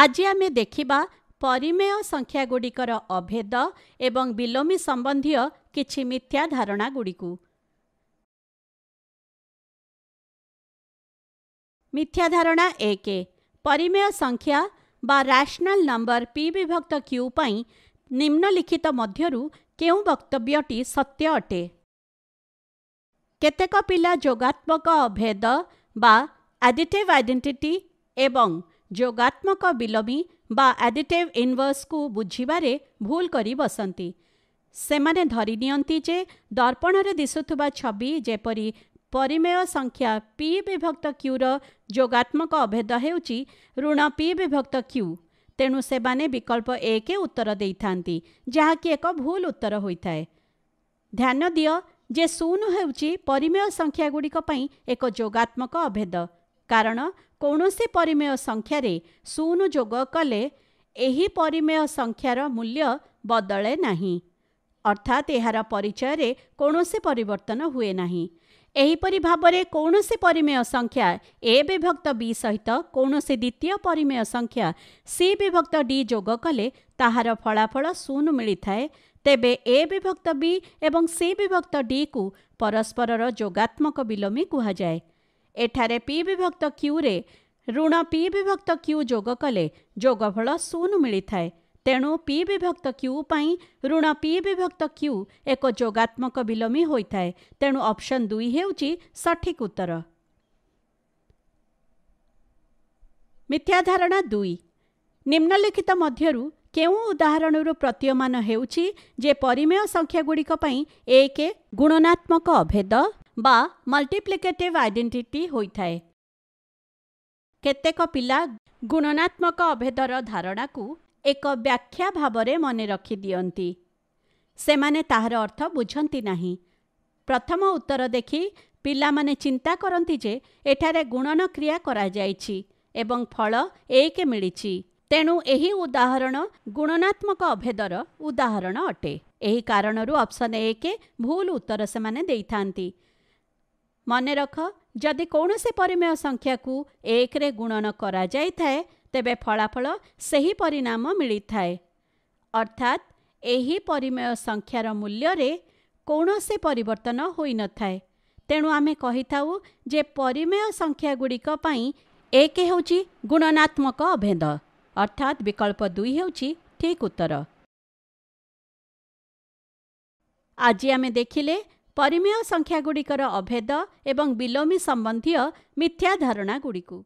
आजै हामी देखिबा परिमेय संख्या गुडीकर अभेद एवं विलोमी सम्बन्धी केछि मिथ्या धारणा गुडीकु मिथ्या धारणा एकै परिमेय संख्या बा रैशनल नम्बर पी विभक्त क्यू पई निम्न लिखित मध्ये रु केउ वक्तव्य सत्य अठे केतेका पिला जोगात्मक अभेद बा एडिटिभ आइडेन्टिटी एवं ଯୋଗାତ୍ମକ ବିଲୋମୀ ବା ଆଡିଟିଭ୍ ଇନଭର୍ସକୁ ବୁଝିବାରେ ଭୁଲ କରି ବସନ୍ତି ସେମାନେ ଧରି ନିଅନ୍ତି ଯେ ଦର୍ପଣରେ ଦିଶୁଥିବା ଛବି ଯେପରି ପରିମେୟ ସଂଖ୍ୟା ପି ବିଭକ୍ତ କ୍ୟୁର ଯୋଗାତ୍ମକ ଅଭେଦ ହେଉଛି ଋଣ ପି ବିଭକ୍ତ କ୍ୟୁ ତେଣୁ ସେମାନେ ବିକଳ୍ପ ଏକ ଉତ୍ତର ଦେଇଥାନ୍ତି ଯାହାକି ଏକ ଭୁଲ ଉତ୍ତର ହୋଇଥାଏ ଧ୍ୟାନ ଦିଅ ଯେ ଶୂନ ହେଉଛି ପରିମେୟ ସଂଖ୍ୟାଗୁଡ଼ିକ ପାଇଁ ଏକ ଯୋଗାତ୍ମକ ଅଭେଦ କାରଣ କୌଣସି ପରିମେୟ ସଂଖ୍ୟାରେ ଶୂନ ଯୋଗ କଲେ ଏହି ପରିମେୟ ସଂଖ୍ୟାର ମୂଲ୍ୟ ବଦଳେ ନାହିଁ ଅର୍ଥାତ୍ ଏହାର ପରିଚୟରେ କୌଣସି ପରିବର୍ତ୍ତନ ହୁଏ ନାହିଁ ଏହିପରି ଭାବରେ କୌଣସି ପରିମେୟ ସଂଖ୍ୟା ଏ ବିଭକ୍ତ ବି ସହିତ କୌଣସି ଦ୍ୱିତୀୟ ପରିମେୟ ସଂଖ୍ୟା ସି ବିଭକ୍ତ ଡି ଯୋଗ କଲେ ତାହାର ଫଳାଫଳ ଶୂନ ମିଳିଥାଏ ତେବେ ଏ ବିଭକ୍ତ ବି ଏବଂ ସି ବିଭକ୍ତ ଡିକୁ ପରସ୍ପରର ଯୋଗାତ୍ମକ ବିଲୋମୀ କୁହାଯାଏ ଏଠାରେ ପି ବିଭକ୍ତ କ୍ୟୁରେ ଋଣ ପି ବିଭକ୍ତ କ୍ୟୁ ଯୋଗ କଲେ ଯୋଗଫଳ ଶୂନ ମିଳିଥାଏ ତେଣୁ ପି ବିଭକ୍ତ କ୍ୟୁ ପାଇଁ ଋଣ ପି ବିଭକ୍ତ କ୍ୟୁ ଏକ ଯୋଗାତ୍ମକ ବିଲୋମୀ ହୋଇଥାଏ ତେଣୁ ଅପସନ୍ ଦୁଇ ହେଉଛି ସଠିକ୍ ଉତ୍ତର ମିଥ୍ୟାଧାରଣା ଦୁଇ ନିମ୍ନଲିଖିତ ମଧ୍ୟରୁ କେଉଁ ଉଦାହରଣରୁ ପ୍ରତୀୟମାନ ହେଉଛି ଯେ ପରିମେୟ ସଂଖ୍ୟାଗୁଡ଼ିକ ପାଇଁ ଏକ ଗୁଣନାତ୍ମକ ଅଭେଦ ବା ମଲ୍ଟିପ୍ଲିକେଟିଭ୍ ଆଇଡେଣ୍ଟିଟି ହୋଇଥାଏ କେତେକ ପିଲା ଗୁଣନାତ୍ମକ ଅଭେଦର ଧାରଣାକୁ ଏକ ବ୍ୟାଖ୍ୟା ଭାବରେ ମନେ ରଖିଦିଅନ୍ତି ସେମାନେ ତାହାର ଅର୍ଥ ବୁଝନ୍ତି ନାହିଁ ପ୍ରଥମ ଉତ୍ତର ଦେଖି ପିଲାମାନେ ଚିନ୍ତା କରନ୍ତି ଯେ ଏଠାରେ ଗୁଣନ କ୍ରିୟା କରାଯାଇଛି ଏବଂ ଫଳ ଏକ ମିଳିଛି ତେଣୁ ଏହି ଉଦାହରଣ ଗୁଣନାତ୍ମକ ଅଭେଦର ଉଦାହରଣ ଅଟେ ଏହି କାରଣରୁ ଅପ୍ସନ୍ ଏକ ଭୁଲ ଉତ୍ତର ସେମାନେ ଦେଇଥାନ୍ତି मन रख जि से परिमेय संख्या संख्याकु एक गुणन गराइ तेह्र फलाफल सही परिणाम अर्थात अर्थात् परिमेय संख्यार मूल्यले से परिवर्तन हुन थाए तेणु आमे परिमेय संख्या गुडिकै एक हेर्नु गुणनात्मक अभेद अर्थात विकल्प दुई हौ ठिक उत्तर आज आम देखिले ପରିମେୟ ସଂଖ୍ୟାଗୁଡ଼ିକର ଅଭେଦ ଏବଂ ବିଲୋମୀ ସମ୍ବନ୍ଧୀୟ ମିଥ୍ୟା ଧାରଣାଗୁଡ଼ିକୁ